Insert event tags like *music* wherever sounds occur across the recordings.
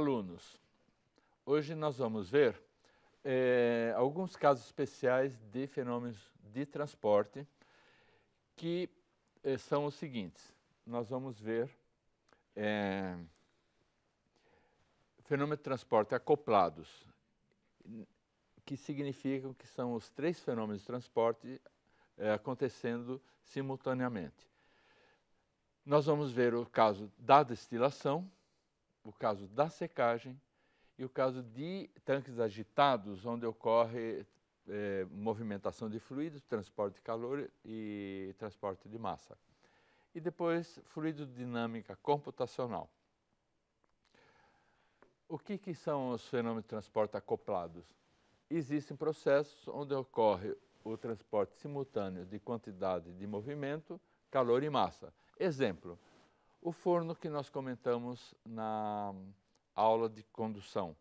alunos, hoje nós vamos ver é, alguns casos especiais de fenômenos de transporte que é, são os seguintes. Nós vamos ver é, de transporte acoplados, que significam que são os três fenômenos de transporte é, acontecendo simultaneamente. Nós vamos ver o caso da destilação, o caso da secagem e o caso de tanques agitados, onde ocorre é, movimentação de fluidos, transporte de calor e transporte de massa. E depois, fluidodinâmica computacional. O que, que são os fenômenos de transporte acoplados? Existem processos onde ocorre o transporte simultâneo de quantidade de movimento, calor e massa. Exemplo, o forno que nós comentamos na aula de condução.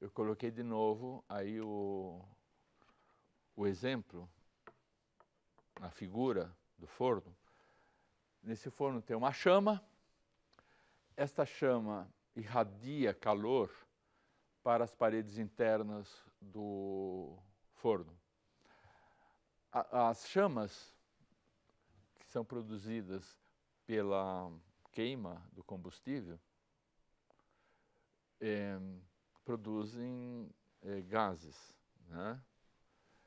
Eu coloquei de novo aí o, o exemplo, a figura do forno. Nesse forno tem uma chama, esta chama irradia calor para as paredes internas do forno. A, as chamas que são produzidas pela queima do combustível é, produzem é, gases. Né?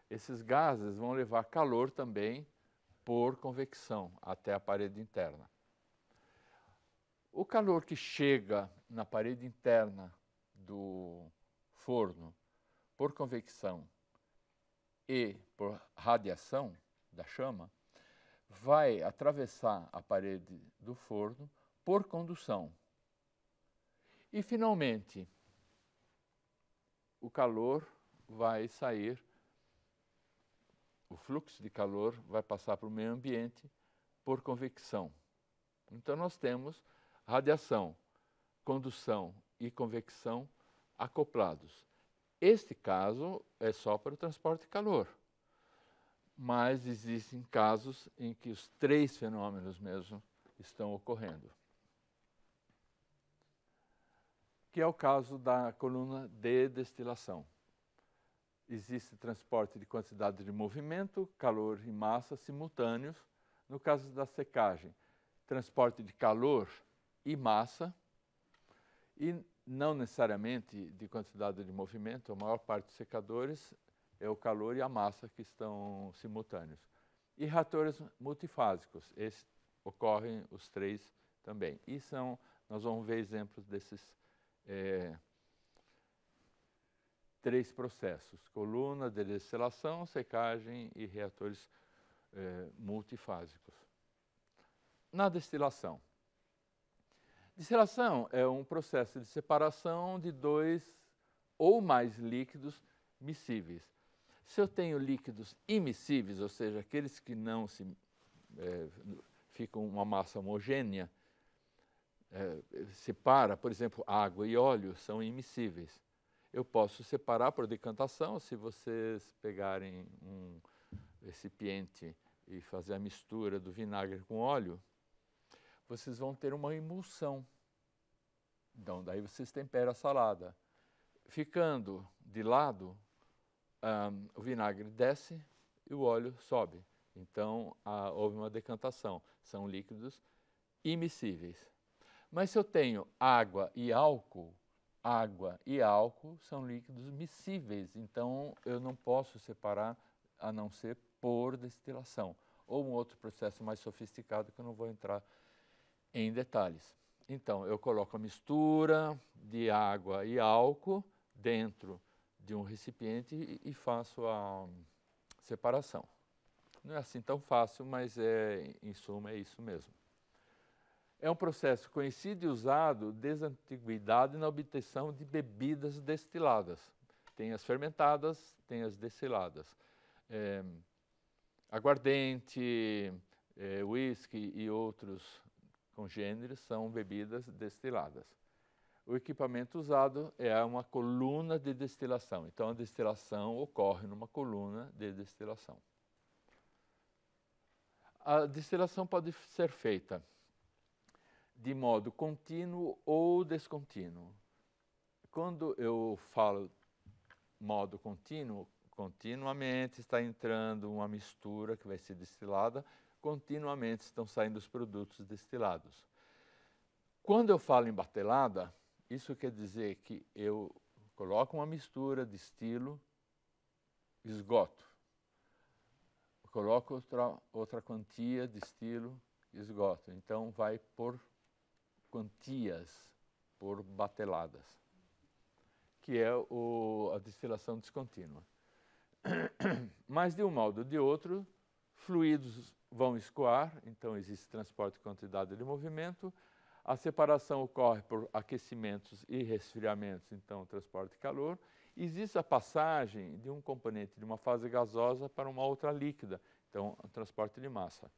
Esses gases vão levar calor também por convecção até a parede interna. O calor que chega na parede interna do forno por convecção e por radiação da chama vai atravessar a parede do forno por condução. E finalmente, o calor vai sair, o fluxo de calor vai passar para o meio ambiente por convecção. Então nós temos radiação, condução e convecção acoplados. Este caso é só para o transporte de calor mas existem casos em que os três fenômenos mesmo estão ocorrendo. Que é o caso da coluna de destilação. Existe transporte de quantidade de movimento, calor e massa simultâneos. No caso da secagem, transporte de calor e massa, e não necessariamente de quantidade de movimento, a maior parte dos secadores é o calor e a massa que estão simultâneos. E reatores multifásicos, esses ocorrem os três também. E são, nós vamos ver exemplos desses é, três processos, coluna, de destilação, secagem e reatores é, multifásicos. Na destilação. Destilação é um processo de separação de dois ou mais líquidos miscíveis. Se eu tenho líquidos imissíveis, ou seja, aqueles que não se é, ficam uma massa homogênea, é, separa, por exemplo, água e óleo são imissíveis. Eu posso separar por decantação, se vocês pegarem um recipiente e fazer a mistura do vinagre com óleo, vocês vão ter uma emulsão. Então, daí vocês temperam a salada. Ficando de lado, um, o vinagre desce e o óleo sobe. Então houve uma decantação. São líquidos imissíveis. Mas se eu tenho água e álcool, água e álcool são líquidos miscíveis, então eu não posso separar a não ser por destilação ou um outro processo mais sofisticado que eu não vou entrar em detalhes. Então, eu coloco a mistura de água e álcool dentro de um recipiente e, faço a separação. Não é assim tão fácil, mas é, em suma é isso mesmo. É um processo conhecido e usado desde a antiguidade na obtenção de bebidas destiladas. Tem as fermentadas, tem as destiladas. É, aguardente, é, whisky e outros congêneres são bebidas destiladas o equipamento usado é uma coluna de destilação. Então, a destilação ocorre numa coluna de destilação. A destilação pode ser feita de modo contínuo ou descontínuo. Quando eu falo modo contínuo, continuamente está entrando uma mistura que vai ser destilada, continuamente estão saindo os produtos destilados. Quando eu falo em batelada, isso quer dizer que eu coloco uma mistura de estilo, esgoto. Coloco outra, outra quantia de estilo, esgoto. Então vai por quantias, por bateladas, que é o, a destilação descontínua. *coughs* Mas de um modo ou de outro, fluidos vão escoar, então existe transporte de quantidade de movimento, a separação ocorre por aquecimentos e resfriamentos, então transporte de calor. Existe a passagem de um componente de uma fase gasosa para uma outra líquida, então transporte de massa.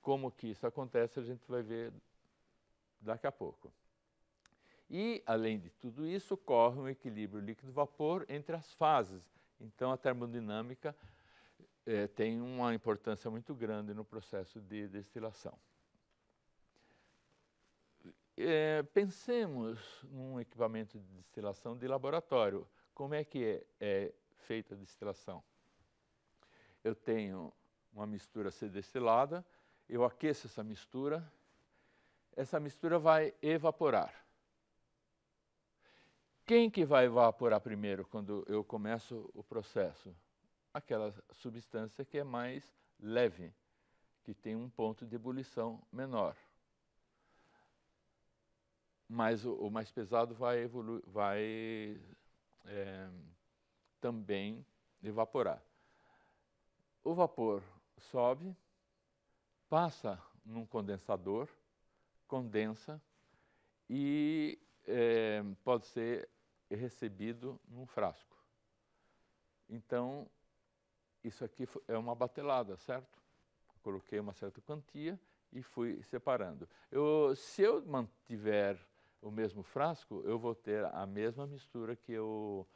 Como que isso acontece a gente vai ver daqui a pouco. E, além de tudo isso, ocorre um equilíbrio líquido-vapor entre as fases. Então, a termodinâmica eh, tem uma importância muito grande no processo de destilação é, pensemos num equipamento de destilação de laboratório. Como é que é, é feita a destilação? Eu tenho uma mistura a ser destilada, eu aqueço essa mistura, essa mistura vai evaporar. Quem que vai evaporar primeiro quando eu começo o processo? Aquela substância que é mais leve, que tem um ponto de ebulição menor mas o, o, mais pesado vai, vai é, também evaporar. O vapor sobe, passa num condensador, condensa e é, pode ser recebido num frasco. Então, isso aqui é uma batelada, certo? Coloquei uma certa quantia e fui separando. Eu, se eu mantiver o mesmo frasco, eu vou ter a mesma mistura que eu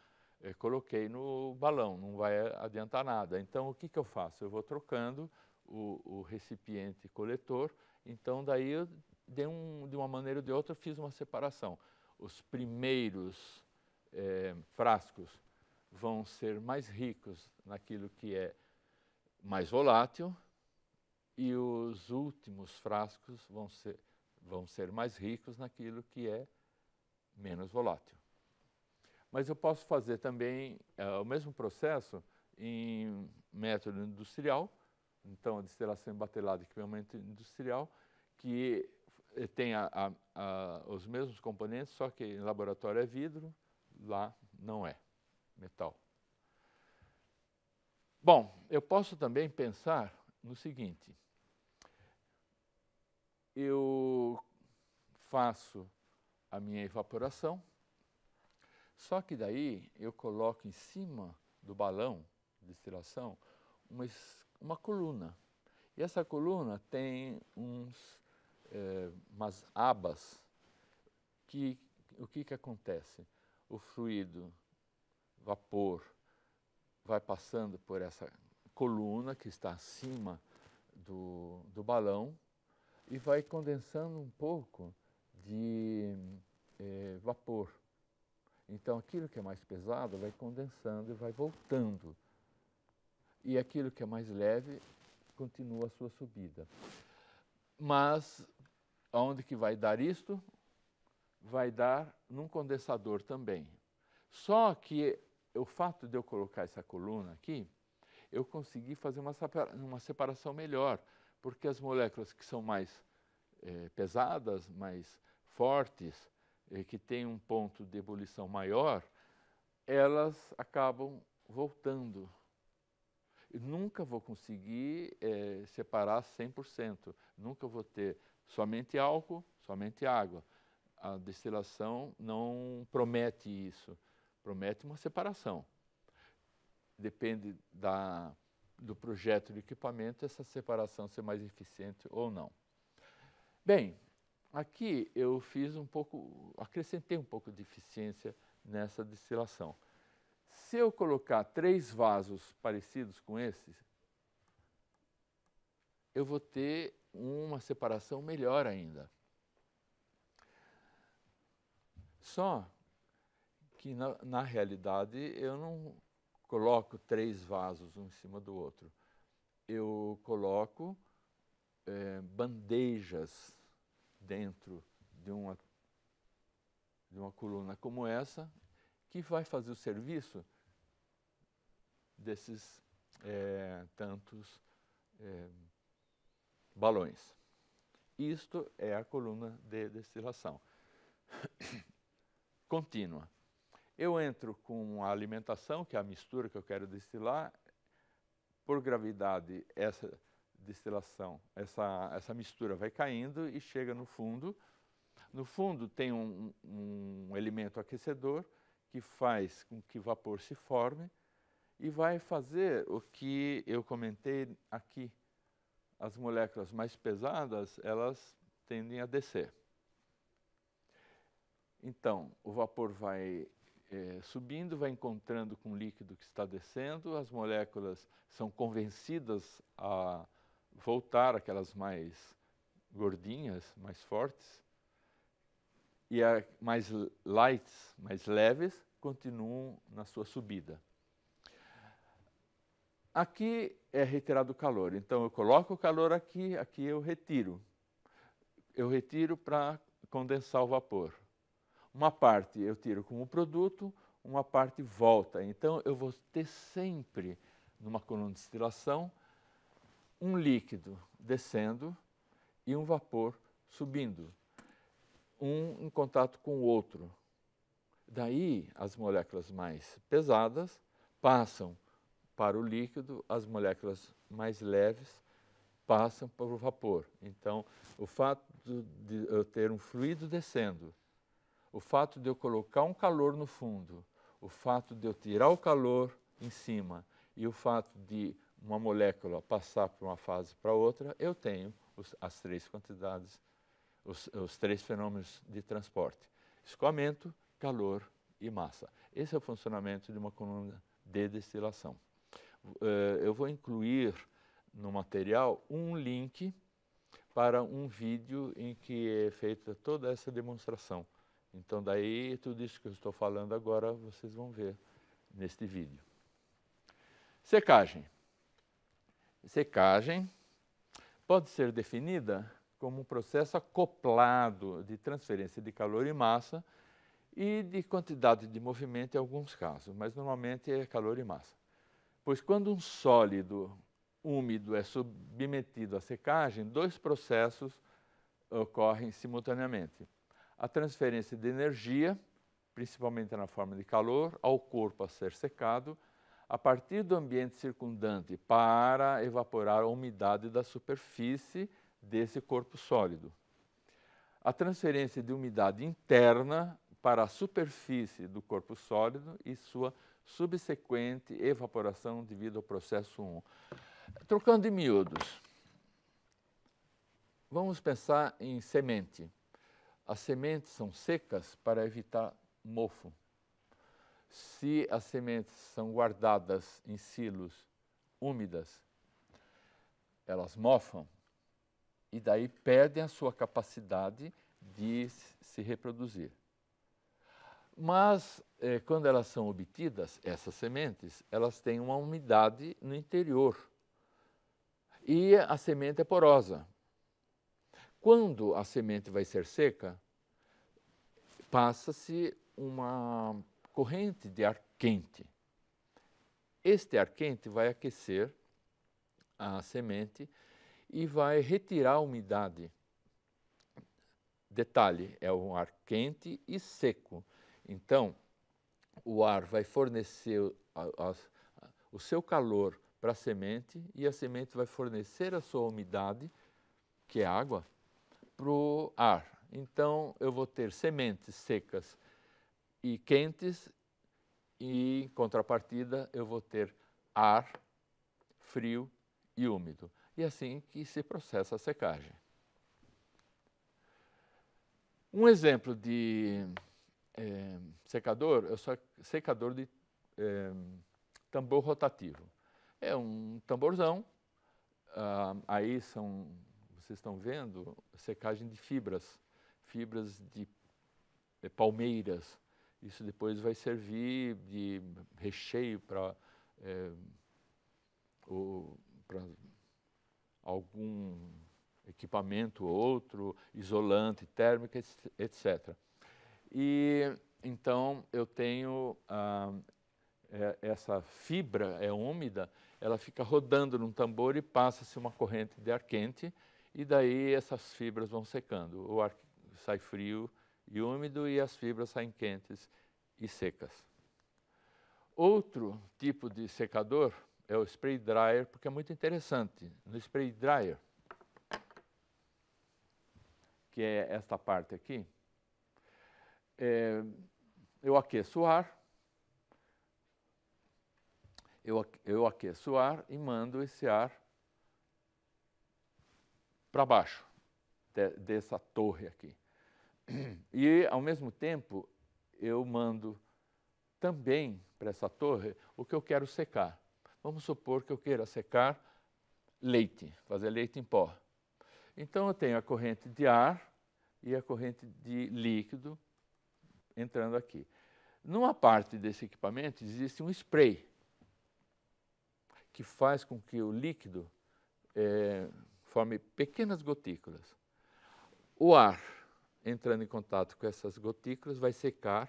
eh, coloquei no balão, não vai adiantar nada. Então, o que, que eu faço? Eu vou trocando o, o recipiente coletor, então daí eu, de, um, de uma maneira ou de outra, fiz uma separação. Os primeiros eh, frascos vão ser mais ricos naquilo que é mais volátil, e os últimos frascos vão ser vão ser mais ricos naquilo que é menos volátil. Mas eu posso fazer também uh, o mesmo processo em método industrial, então a destilação embatelada, que é industrial, que tem a, a, a, os mesmos componentes, só que em laboratório é vidro, lá não é, metal. Bom, eu posso também pensar no seguinte, eu faço a minha evaporação, só que daí eu coloco em cima do balão de destilação uma, uma coluna. E essa coluna tem uns, é, umas abas que o que, que acontece? O fluido, vapor, vai passando por essa coluna que está acima do, do balão e vai condensando um pouco de é, vapor. Então, aquilo que é mais pesado vai condensando e vai voltando. E aquilo que é mais leve continua a sua subida. Mas aonde que vai dar isto? Vai dar num condensador também. Só que o fato de eu colocar essa coluna aqui, eu consegui fazer uma separação melhor porque as moléculas que são mais é, pesadas, mais fortes, eh, que têm um ponto de ebulição maior, elas acabam voltando. Eu nunca vou conseguir é, separar 100%, nunca vou ter somente álcool, somente água. A destilação não promete isso, promete uma separação. Depende da do projeto de equipamento essa separação ser mais eficiente ou não. Bem, aqui eu fiz um pouco, acrescentei um pouco de eficiência nessa destilação. Se eu colocar três vasos parecidos com esses, eu vou ter uma separação melhor ainda. Só que na, na realidade eu não coloco três vasos um em cima do outro. Eu coloco é, bandejas dentro de uma, de uma coluna como essa, que vai fazer o serviço desses é, tantos é, balões. Isto é a coluna de destilação *coughs* contínua. Eu entro com a alimentação, que é a mistura que eu quero destilar. Por gravidade, essa destilação, essa, essa mistura vai caindo e chega no fundo. No fundo tem um, um elemento aquecedor que faz com que vapor se forme e vai fazer o que eu comentei aqui. As moléculas mais pesadas, elas tendem a descer. Então, o vapor vai é, subindo, vai encontrando com o líquido que está descendo, as moléculas são convencidas a voltar, aquelas mais gordinhas, mais fortes, e a mais lights, mais leves, continuam na sua subida. Aqui é retirado o calor, então eu coloco o calor aqui, aqui eu retiro. Eu retiro para condensar o vapor. Uma parte eu tiro como produto, uma parte volta. Então eu vou ter sempre, numa coluna de destilação, um líquido descendo e um vapor subindo, um em contato com o outro. Daí as moléculas mais pesadas passam para o líquido, as moléculas mais leves passam para o vapor. Então, o fato de eu ter um fluido descendo o fato de eu colocar um calor no fundo, o fato de eu tirar o calor em cima e o fato de uma molécula passar por uma fase para outra, eu tenho os, as três quantidades, os, os três fenômenos de transporte: escoamento, calor e massa. Esse é o funcionamento de uma coluna de destilação. Uh, eu vou incluir no material um link para um vídeo em que é feita toda essa demonstração. Então, daí, tudo isso que eu estou falando agora, vocês vão ver neste vídeo. Secagem. Secagem pode ser definida como um processo acoplado de transferência de calor e massa e de quantidade de movimento em alguns casos, mas normalmente é calor e massa. Pois quando um sólido úmido é submetido à secagem, dois processos ocorrem simultaneamente a transferência de energia, principalmente na forma de calor, ao corpo a ser secado, a partir do ambiente circundante para evaporar a umidade da superfície desse corpo sólido. A transferência de umidade interna para a superfície do corpo sólido e sua subsequente evaporação devido ao processo 1. Trocando de miúdos, vamos pensar em semente as sementes são secas para evitar mofo. Se as sementes são guardadas em silos úmidas, elas mofam e daí perdem a sua capacidade de se reproduzir. Mas eh, quando elas são obtidas, essas sementes, elas têm uma umidade no interior. E a semente é porosa, quando a semente vai ser seca, passa-se uma corrente de ar quente. Este ar quente vai aquecer a semente e vai retirar a umidade. Detalhe, é um ar quente e seco. Então, o ar vai fornecer a, a, o seu calor para a semente e a semente vai fornecer a sua umidade, que é água, para o ar. Então, eu vou ter sementes secas e quentes, e em contrapartida, eu vou ter ar frio e úmido. E é assim que se processa a secagem. Um exemplo de eh, secador é o secador de eh, tambor rotativo. É um tamborzão, ah, aí são vocês estão vendo, secagem de fibras, fibras de eh, palmeiras. Isso depois vai servir de recheio para é, eh, algum equipamento ou outro, isolante, térmica, etc. E então eu tenho ah, é, essa fibra é úmida, ela fica rodando num tambor e passa-se uma corrente de ar quente e daí essas fibras vão secando. O ar sai frio e úmido e as fibras saem quentes e secas. Outro tipo de secador é o spray dryer, porque é muito interessante. No spray dryer, que é esta parte aqui, é, eu aqueço o ar, eu, eu aqueço o ar e mando esse ar para baixo de, dessa torre aqui. *clears throat* E, ao mesmo tempo, eu mando também para essa torre o que eu quero secar. Vamos supor que eu queira secar leite, fazer leite em pó. Então, eu tenho a corrente de ar e a corrente de líquido entrando aqui. Numa parte desse equipamento existe um spray que faz com que o líquido é, forme pequenas gotículas. O ar entrando em contato com essas gotículas vai secar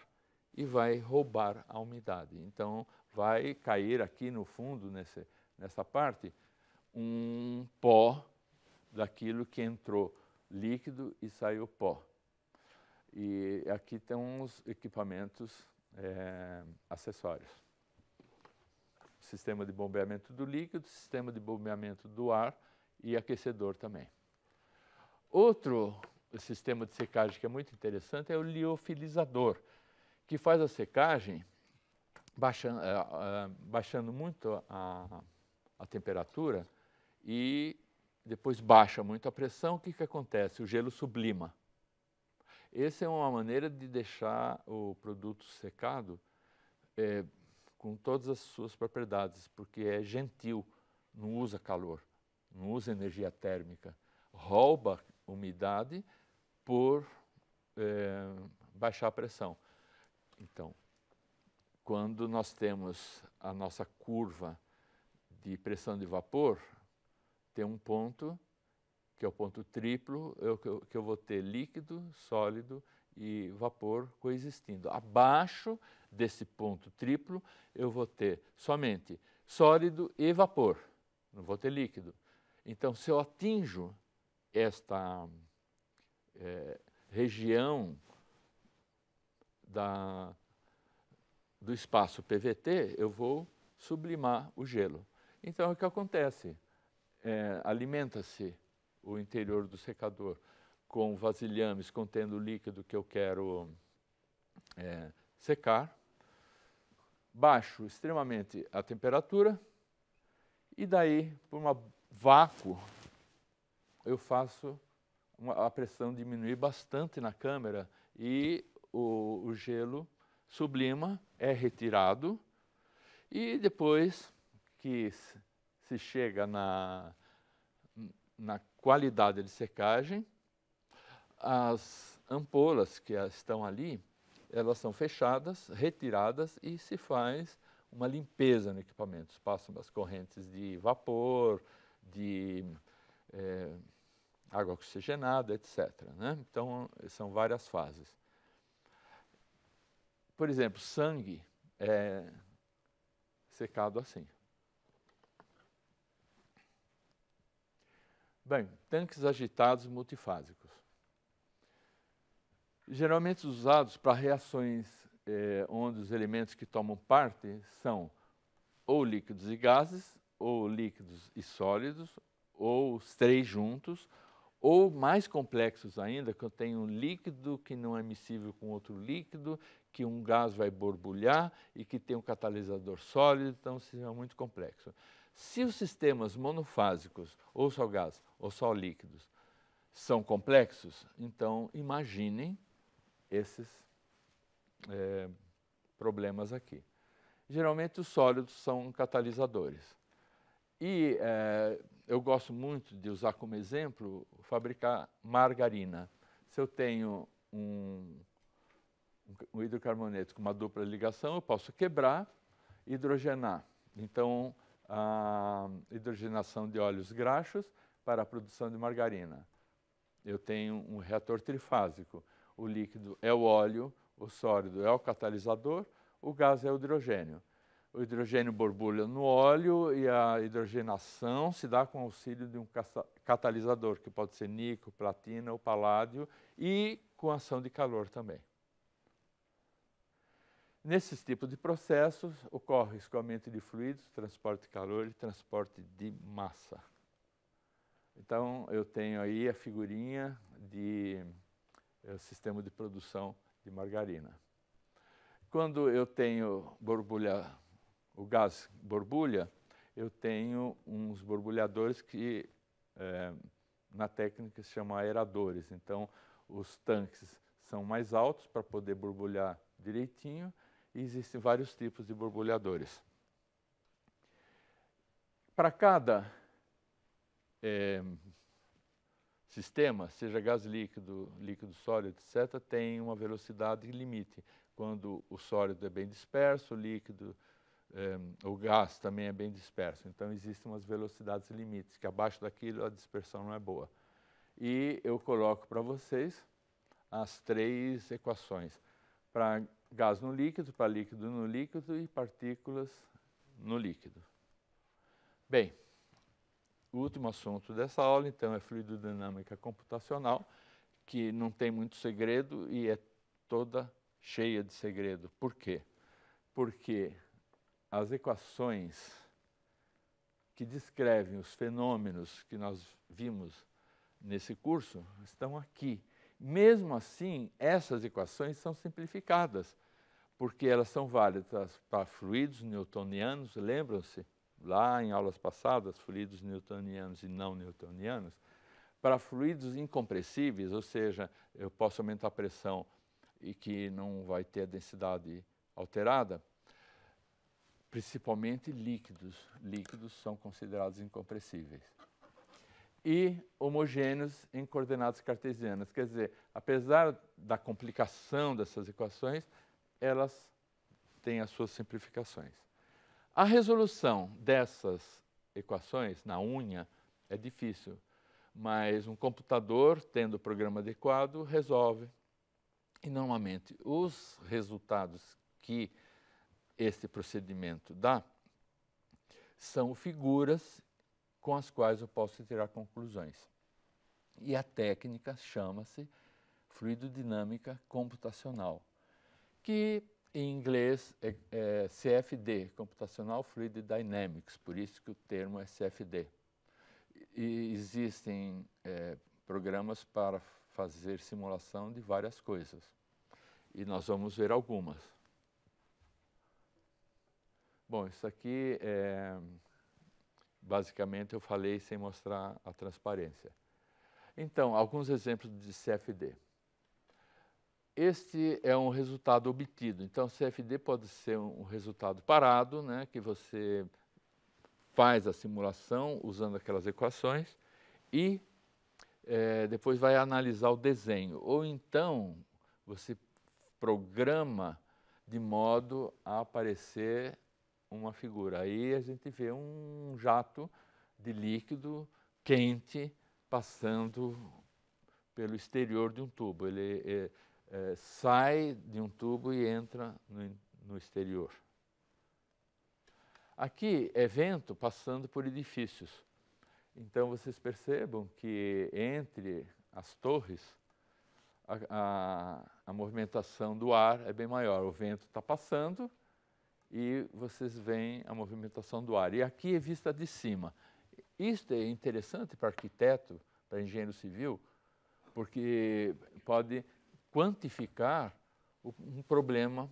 e vai roubar a umidade. Então, vai cair aqui no fundo, nesse, nessa parte, um pó daquilo que entrou líquido e saiu pó. E aqui tem uns equipamentos é, acessórios. Sistema de bombeamento do líquido, sistema de bombeamento do ar, e aquecedor também. Outro sistema de secagem que é muito interessante é o liofilizador, que faz a secagem baixando, uh, eh, eh, baixando muito a, a temperatura e depois baixa muito a pressão. O que, que acontece? O gelo sublima. Essa é uma maneira de deixar o produto secado é, com todas as suas propriedades, porque é gentil, não usa calor não usa energia térmica, rouba umidade por é, baixar a pressão. Então, quando nós temos a nossa curva de pressão de vapor, tem um ponto, que é o ponto triplo, eu, é que, eu, que eu vou ter líquido, sólido e vapor coexistindo. Abaixo desse ponto triplo, eu vou ter somente sólido e vapor, não vou ter líquido. Então, se eu atinjo esta é, região da, do espaço PVT, eu vou sublimar o gelo. Então, é o que acontece? É, Alimenta-se o interior do secador com vasilhames contendo o líquido que eu quero é, secar, baixo extremamente a temperatura e daí, por uma vácuo, eu faço uma, a pressão diminuir bastante na câmera e o, o gelo sublima, é retirado e depois que se chega na, na qualidade de secagem, as ampolas que estão ali, elas são fechadas, retiradas e se faz uma limpeza no equipamento. Passam as correntes de vapor, de é, água oxigenada, etc. Né? Então, são várias fases. Por exemplo, sangue é secado assim. Bem, tanques agitados multifásicos. Geralmente usados para reações é, onde os elementos que tomam parte são ou líquidos e gases ou líquidos e sólidos, ou os três juntos, ou mais complexos ainda, que eu tenho um líquido que não é miscível com outro líquido, que um gás vai borbulhar e que tem um catalisador sólido, então seja é muito complexo. Se os sistemas monofásicos, ou só gás, ou só líquidos, são complexos, então imaginem esses é, problemas aqui. Geralmente os sólidos são catalisadores. E eh, eu gosto muito de usar como exemplo fabricar margarina. Se eu tenho um, um hidrocarboneto com uma dupla ligação, eu posso quebrar e hidrogenar. Então, a hidrogenação de óleos graxos para a produção de margarina. Eu tenho um reator trifásico. O líquido é o óleo, o sólido é o catalisador, o gás é o hidrogênio o hidrogênio borbulha no óleo e a hidrogenação se dá com auxílio de um catalisador, que pode ser níquel, platina ou paládio, e com ação de calor também. Nesses tipos de processos, ocorre escoamento de fluidos, transporte de calor e transporte de massa. Então, eu tenho aí a figurinha de é, sistema de produção de margarina. Quando eu tenho borbulha o gás borbulha, eu tenho uns borbulhadores que é, na técnica se chama aeradores. Então, os tanques são mais altos para poder borbulhar direitinho e existem vários tipos de borbulhadores. Para cada é, sistema, seja gás líquido, líquido sólido, etc., tem uma velocidade limite. Quando o sólido é bem disperso, o líquido Ehm, o gás também é bem disperso, então existem umas velocidades limites, que abaixo daquilo a dispersão não é boa. E eu coloco para vocês as três equações, para gás no líquido, para líquido no líquido e partículas no líquido. Bem, o último assunto dessa aula, então, é fluidodinâmica computacional, que não tem muito segredo e é toda cheia de segredo. Por quê? Porque as equações que descrevem os fenômenos que nós vimos nesse curso estão aqui. Mesmo assim, essas equações são simplificadas, porque elas são válidas para fluidos newtonianos, lembram-se? Lá em aulas passadas, fluidos newtonianos e não newtonianos, para fluidos incompressíveis, ou seja, eu posso aumentar a pressão e que não vai ter a densidade alterada, principalmente líquidos. Líquidos são considerados incompressíveis. E homogêneos em coordenadas cartesianas. Quer dizer, apesar da complicação dessas equações, elas têm as suas simplificações. A resolução dessas equações na unha é difícil, mas um computador, tendo o programa adequado, resolve. E normalmente os resultados que esse procedimento dá são figuras com as quais eu posso tirar conclusões. E a técnica chama-se fluidodinâmica computacional, que em inglês é, é, CFD, Computational Fluid Dynamics, por isso que o termo é CFD. E existem é, programas para fazer simulação de várias coisas, e nós vamos ver algumas. Bom, isso aqui é. Basicamente, eu falei sem mostrar a transparência. Então, alguns exemplos de CFD. Este é um resultado obtido. Então, CFD pode ser um resultado parado, né, que você faz a simulação usando aquelas equações e é, depois vai analisar o desenho. Ou então, você programa de modo a aparecer uma figura. Aí a gente vê um jato de líquido quente passando pelo exterior de um tubo. Ele é, é, sai de um tubo e entra no, no exterior. Aqui é vento passando por edifícios. Então vocês percebam que entre as torres a, a, a movimentação do ar é bem maior. O vento está passando e vocês veem a movimentação do ar. E aqui é vista de cima. Isto é interessante para arquiteto, para engenheiro civil, porque pode quantificar um problema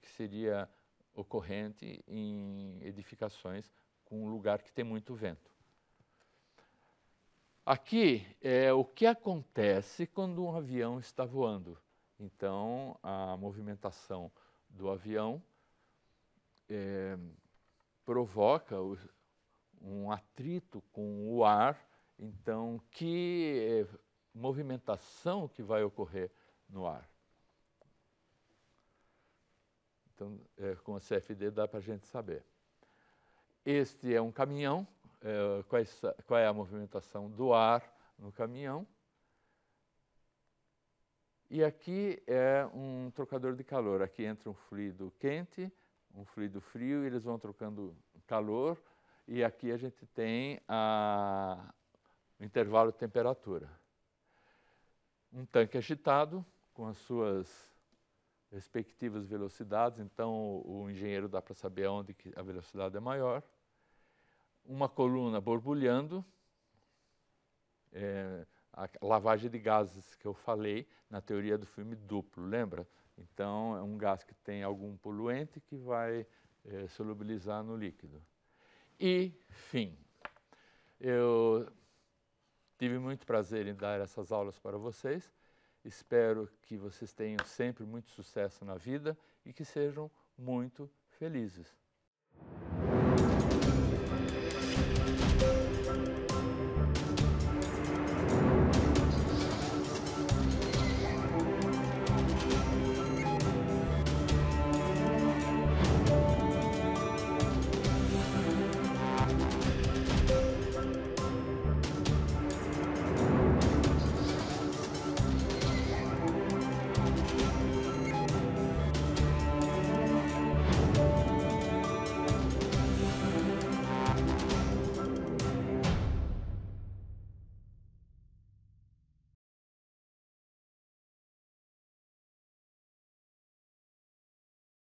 que seria ocorrente em edificações com um lugar que tem muito vento. Aqui é o que acontece quando um avião está voando. Então, a movimentação do avião é, provoca o, um atrito com o ar, então que é, movimentação que vai ocorrer no ar. Então, é, com a CFD dá para a gente saber. Este é um caminhão, é, qual é a movimentação do ar no caminhão. E aqui é um trocador de calor. Aqui entra um fluido quente um fluido frio e eles vão trocando calor. E aqui a gente tem a, o intervalo de temperatura. Um tanque agitado com as suas respectivas velocidades, então o engenheiro dá para saber onde a velocidade é maior. Uma coluna borbulhando, é, a lavagem de gases que eu falei na teoria do filme duplo, lembra? Então, é um gás que tem algum poluente que vai é, solubilizar no líquido. E, fim. Eu tive muito prazer em dar essas aulas para vocês. Espero que vocês tenham sempre muito sucesso na vida e que sejam muito felizes.